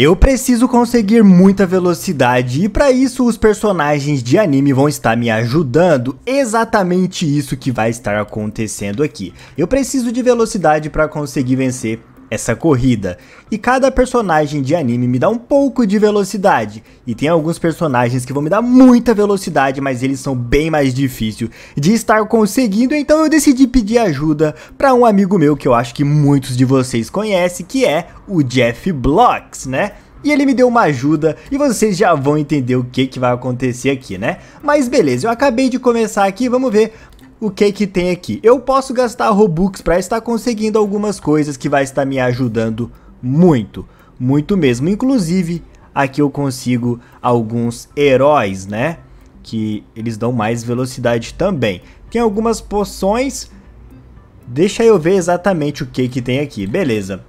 Eu preciso conseguir muita velocidade e para isso os personagens de anime vão estar me ajudando, exatamente isso que vai estar acontecendo aqui. Eu preciso de velocidade para conseguir vencer essa corrida. E cada personagem de anime me dá um pouco de velocidade. E tem alguns personagens que vão me dar muita velocidade, mas eles são bem mais difíceis de estar conseguindo, então eu decidi pedir ajuda para um amigo meu que eu acho que muitos de vocês conhecem, que é o Jeff Blocks, né? E ele me deu uma ajuda e vocês já vão entender o que, que vai acontecer aqui, né? Mas beleza, eu acabei de começar aqui, vamos ver o que que tem aqui? Eu posso gastar Robux para estar conseguindo algumas coisas que vai estar me ajudando muito, muito mesmo. Inclusive, aqui eu consigo alguns heróis, né? Que eles dão mais velocidade também. Tem algumas poções. Deixa eu ver exatamente o que que tem aqui. Beleza.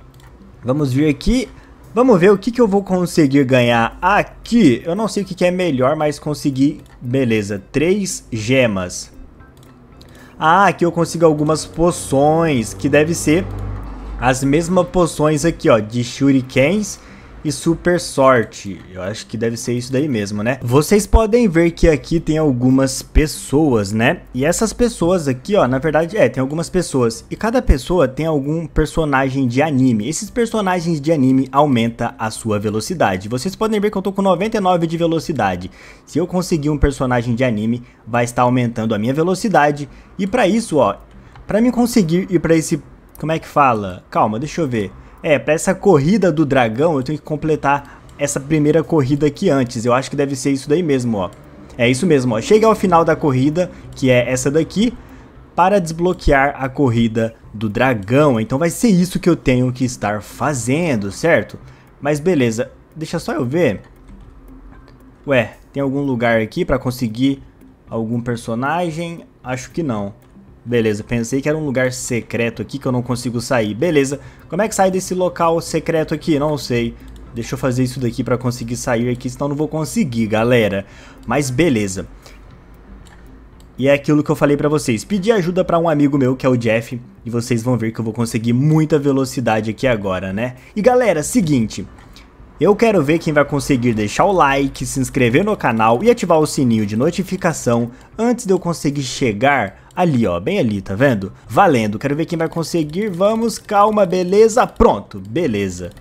Vamos vir aqui. Vamos ver o que, que eu vou conseguir ganhar aqui. Eu não sei o que, que é melhor, mas consegui... Beleza, três gemas. Ah, aqui eu consigo algumas poções, que deve ser as mesmas poções aqui, ó, de shurikens e super sorte. Eu acho que deve ser isso daí mesmo, né? Vocês podem ver que aqui tem algumas pessoas, né? E essas pessoas aqui, ó, na verdade, é, tem algumas pessoas. E cada pessoa tem algum personagem de anime. Esses personagens de anime aumenta a sua velocidade. Vocês podem ver que eu tô com 99 de velocidade. Se eu conseguir um personagem de anime, vai estar aumentando a minha velocidade. E para isso, ó, para me conseguir ir para esse... Como é que fala? Calma, deixa eu ver. É, para essa corrida do dragão, eu tenho que completar essa primeira corrida aqui antes. Eu acho que deve ser isso daí mesmo, ó. É isso mesmo, ó. Chega ao final da corrida, que é essa daqui, para desbloquear a corrida do dragão. Então vai ser isso que eu tenho que estar fazendo, certo? Mas beleza, deixa só eu ver. Ué, tem algum lugar aqui para conseguir algum personagem? Acho que não. Beleza, pensei que era um lugar secreto aqui que eu não consigo sair. Beleza, como é que sai desse local secreto aqui? Não sei. Deixa eu fazer isso daqui pra conseguir sair aqui, senão não vou conseguir, galera. Mas beleza. E é aquilo que eu falei pra vocês. Pedi ajuda pra um amigo meu, que é o Jeff, e vocês vão ver que eu vou conseguir muita velocidade aqui agora, né? E galera, seguinte... Eu quero ver quem vai conseguir deixar o like, se inscrever no canal e ativar o sininho de notificação antes de eu conseguir chegar ali ó, bem ali, tá vendo? Valendo, quero ver quem vai conseguir, vamos, calma, beleza, pronto, beleza.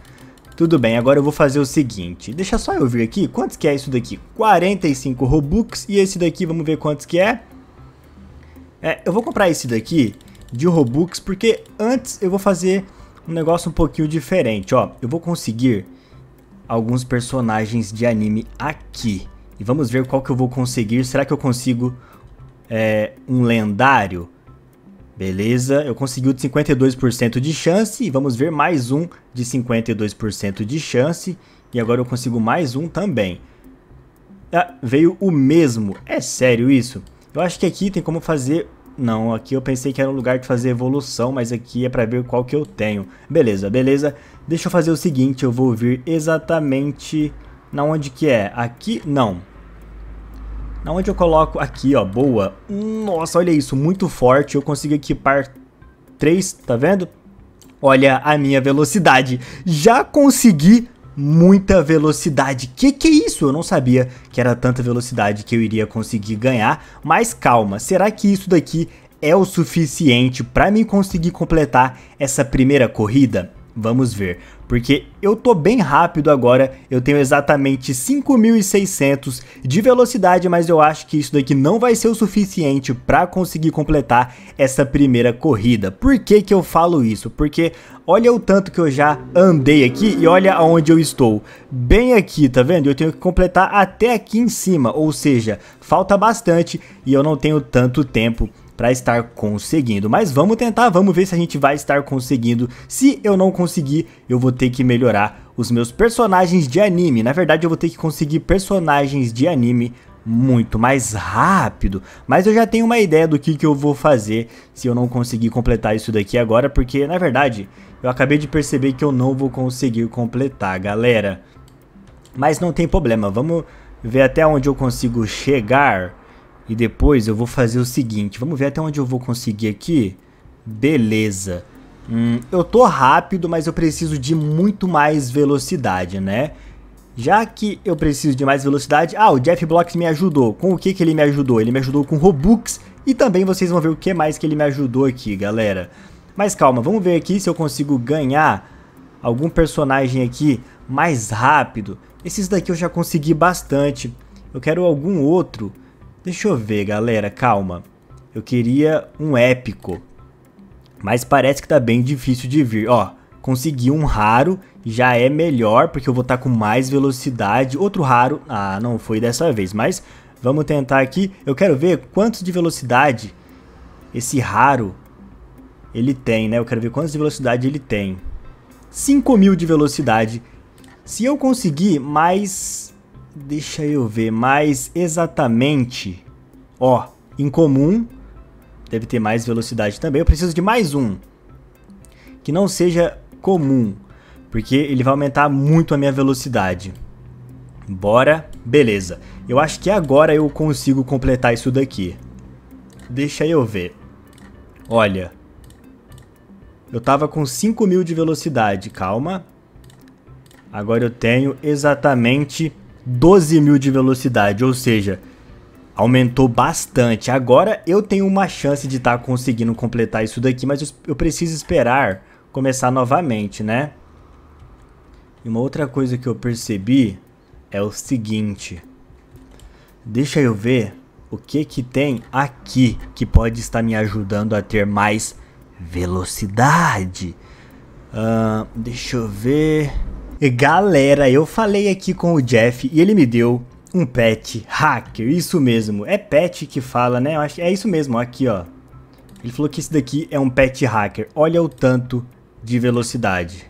Tudo bem, agora eu vou fazer o seguinte, deixa só eu ver aqui, quantos que é isso daqui? 45 Robux e esse daqui, vamos ver quantos que é? É, eu vou comprar esse daqui de Robux porque antes eu vou fazer um negócio um pouquinho diferente, ó, eu vou conseguir alguns personagens de anime aqui. E vamos ver qual que eu vou conseguir. Será que eu consigo é, um lendário? Beleza, eu consegui o de 52% de chance e vamos ver mais um de 52% de chance. E agora eu consigo mais um também. Ah, veio o mesmo, é sério isso? Eu acho que aqui tem como fazer não, aqui eu pensei que era um lugar de fazer evolução, mas aqui é pra ver qual que eu tenho. Beleza, beleza. Deixa eu fazer o seguinte, eu vou vir exatamente na onde que é. Aqui, não. Na onde eu coloco aqui, ó, boa. Nossa, olha isso, muito forte. Eu consigo equipar três, tá vendo? Olha a minha velocidade. Já consegui muita velocidade. Que que é isso? Eu não sabia que era tanta velocidade que eu iria conseguir ganhar, mas calma, será que isso daqui é o suficiente para mim conseguir completar essa primeira corrida? Vamos ver, porque eu tô bem rápido agora, eu tenho exatamente 5.600 de velocidade, mas eu acho que isso daqui não vai ser o suficiente para conseguir completar essa primeira corrida. Por que que eu falo isso? Porque olha o tanto que eu já andei aqui e olha aonde eu estou. Bem aqui, tá vendo? Eu tenho que completar até aqui em cima, ou seja, falta bastante e eu não tenho tanto tempo para estar conseguindo. Mas vamos tentar, vamos ver se a gente vai estar conseguindo. Se eu não conseguir, eu vou ter que melhorar os meus personagens de anime. Na verdade, eu vou ter que conseguir personagens de anime muito mais rápido. Mas eu já tenho uma ideia do que, que eu vou fazer se eu não conseguir completar isso daqui agora, porque na verdade eu acabei de perceber que eu não vou conseguir completar, galera. Mas não tem problema, vamos ver até onde eu consigo chegar. E depois eu vou fazer o seguinte, vamos ver até onde eu vou conseguir aqui. Beleza. Hum, eu tô rápido, mas eu preciso de muito mais velocidade, né? Já que eu preciso de mais velocidade... Ah, o Jeff Blocks me ajudou. Com o que, que ele me ajudou? Ele me ajudou com Robux e também vocês vão ver o que mais que ele me ajudou aqui, galera. Mas calma, vamos ver aqui se eu consigo ganhar algum personagem aqui mais rápido. Esses daqui eu já consegui bastante. Eu quero algum outro Deixa eu ver, galera, calma. Eu queria um épico. Mas parece que tá bem difícil de vir. Ó, consegui um raro, já é melhor, porque eu vou estar tá com mais velocidade. Outro raro, ah, não foi dessa vez, mas vamos tentar aqui. Eu quero ver quantos de velocidade esse raro ele tem, né? Eu quero ver quantos de velocidade ele tem. 5 mil de velocidade. Se eu conseguir mais Deixa eu ver, mais exatamente. Ó, em comum. Deve ter mais velocidade também. Eu preciso de mais um. Que não seja comum. Porque ele vai aumentar muito a minha velocidade. Bora. Beleza. Eu acho que agora eu consigo completar isso daqui. Deixa eu ver. Olha. Eu tava com 5 mil de velocidade. Calma. Agora eu tenho exatamente 12 mil de velocidade, ou seja, aumentou bastante. Agora eu tenho uma chance de estar tá conseguindo completar isso daqui, mas eu preciso esperar começar novamente, né? E uma outra coisa que eu percebi é o seguinte. Deixa eu ver o que que tem aqui que pode estar me ajudando a ter mais velocidade. Uh, deixa eu ver... Galera, eu falei aqui com o Jeff e ele me deu um pet hacker, isso mesmo, é pet que fala, né? Eu acho é isso mesmo, aqui ó. Ele falou que esse daqui é um pet hacker, olha o tanto de velocidade.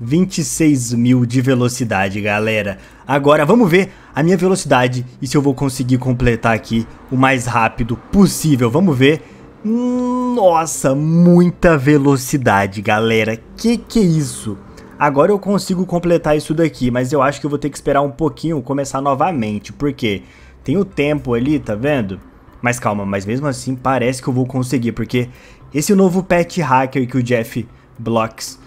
26 mil de velocidade, galera. Agora vamos ver a minha velocidade e se eu vou conseguir completar aqui o mais rápido possível. Vamos ver. Hum, nossa, muita velocidade, galera. Que que é isso? Agora eu consigo completar isso daqui, mas eu acho que eu vou ter que esperar um pouquinho começar novamente, porque tem o tempo ali, tá vendo? Mas calma, mas mesmo assim parece que eu vou conseguir, porque esse novo pet hacker que o Jeff Blocks...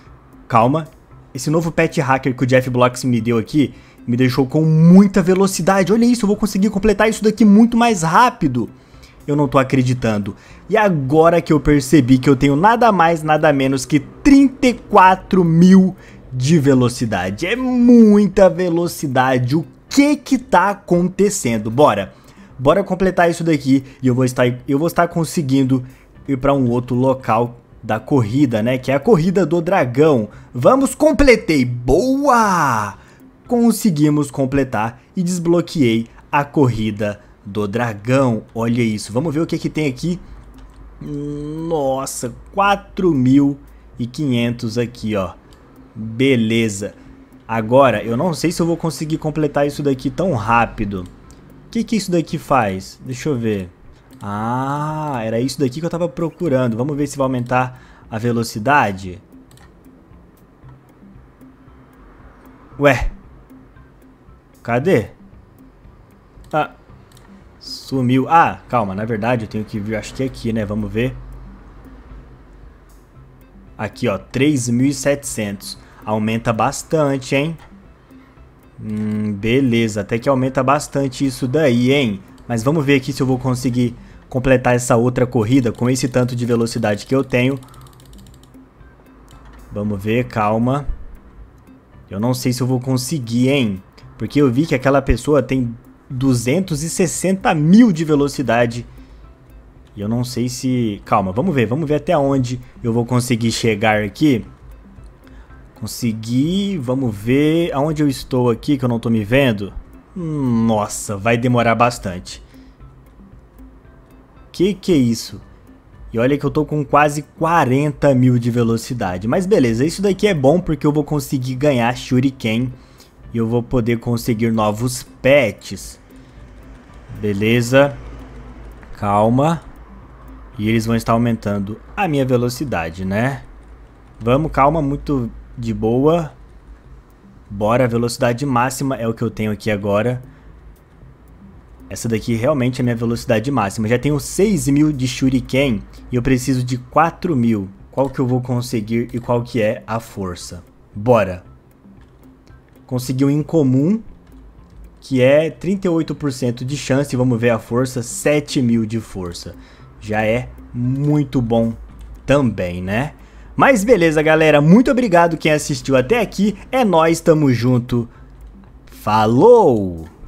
Calma, esse novo pet hacker que o Jeff Blocks me deu aqui me deixou com muita velocidade. Olha isso, eu vou conseguir completar isso daqui muito mais rápido. Eu não tô acreditando. E agora que eu percebi que eu tenho nada mais, nada menos que 34 mil de velocidade, é muita velocidade. O que que tá acontecendo? Bora. Bora completar isso daqui e eu vou estar eu vou estar conseguindo ir para um outro local da corrida, né? Que é a corrida do dragão. Vamos, completei. Boa! Conseguimos completar e desbloqueei a corrida do dragão. Olha isso. Vamos ver o que que tem aqui. Nossa, 4.500 aqui, ó. Beleza. Agora, eu não sei se eu vou conseguir completar isso daqui tão rápido. O que, que isso daqui faz? Deixa eu ver. Ah, era isso daqui que eu tava procurando. Vamos ver se vai aumentar a velocidade. Ué. Cadê? Ah. Sumiu. Ah, calma. Na verdade, eu tenho que vir. Acho que é aqui, né? Vamos ver. Aqui, ó, 3.700. Aumenta bastante, hein? Hum, beleza, até que aumenta bastante isso daí, hein? Mas vamos ver aqui se eu vou conseguir completar essa outra corrida com esse tanto de velocidade que eu tenho. Vamos ver, calma. Eu não sei se eu vou conseguir, hein? Porque eu vi que aquela pessoa tem 260 mil de velocidade e eu não sei se... Calma, vamos ver. Vamos ver até onde eu vou conseguir chegar aqui. Consegui, vamos ver aonde eu estou aqui que eu não estou me vendo. Hum, nossa, vai demorar bastante. Que que é isso? E olha que eu estou com quase 40 mil de velocidade. Mas beleza, isso daqui é bom porque eu vou conseguir ganhar Shuriken. E eu vou poder conseguir novos pets. Beleza. Calma. E eles vão estar aumentando a minha velocidade, né? Vamos, calma, muito de boa. Bora, velocidade máxima é o que eu tenho aqui agora. Essa daqui realmente é a minha velocidade máxima. Já tenho 6 mil de shuriken e eu preciso de 4 mil. Qual que eu vou conseguir e qual que é a força? Bora! Consegui um incomum, que é 38% de chance. Vamos ver a força, 7 mil de força já é muito bom também, né? Mas beleza, galera, muito obrigado quem assistiu até aqui. É nós, tamo junto. Falou!